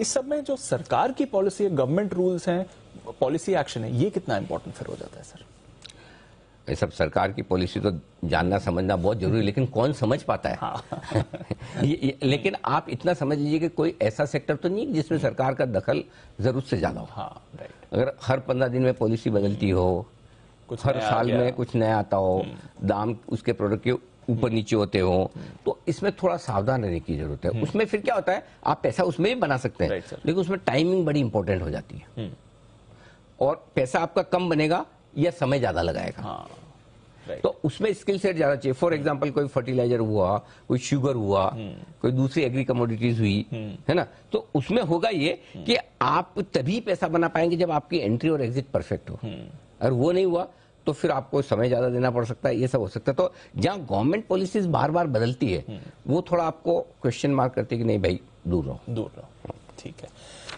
इस सब में जो सरकार की पॉलिसी है गवर्नमेंट रूल्स हैं पॉलिसी एक्शन है ये कितना इंपॉर्टेंट फिर हो जाता है सर ये सब सरकार की पॉलिसी तो जानना समझना बहुत जरूरी है लेकिन कौन समझ पाता है हाँ। ये, ये, लेकिन आप इतना समझ लीजिए कि कोई ऐसा सेक्टर तो नहीं जिसमें सरकार का दखल जरूरत से ज़्यादा हो हाँ, अगर हर पंद्रह दिन में पॉलिसी बदलती हो कुछ हर साल में कुछ नया आता हो हम्म। दाम उसके प्रोडक्ट के ऊपर नीचे होते हो तो इसमें थोड़ा सावधान रहने की जरूरत है हम्म। उसमें फिर क्या होता है आप पैसा उसमें भी बना सकते हैं लेकिन उसमें टाइमिंग बड़ी इंपॉर्टेंट हो जाती है हम्म। और पैसा आपका कम बनेगा या समय ज्यादा लगाएगा हाँ। तो उसमें स्किल सेट ज्यादा चाहिए फॉर एग्जाम्पल हम्म। कोई फर्टिलाइजर हुआ कोई शुगर हुआ कोई दूसरी एग्री कमोडिटीज हुई है ना तो उसमें होगा ये कि आप तभी पैसा बना पाएंगे जब आपकी एंट्री और एग्जिट परफेक्ट हो अगर वो नहीं हुआ तो फिर आपको समय ज़्यादा देना पड़ सकता है ये सब हो सकता है तो जहां गवर्नमेंट पॉलिसीज बार बार बदलती है हम्म। वो थोड़ा आपको क्वेश्चन मार्क करती है कि नहीं भाई दूर रहो दूर रहो ठीक है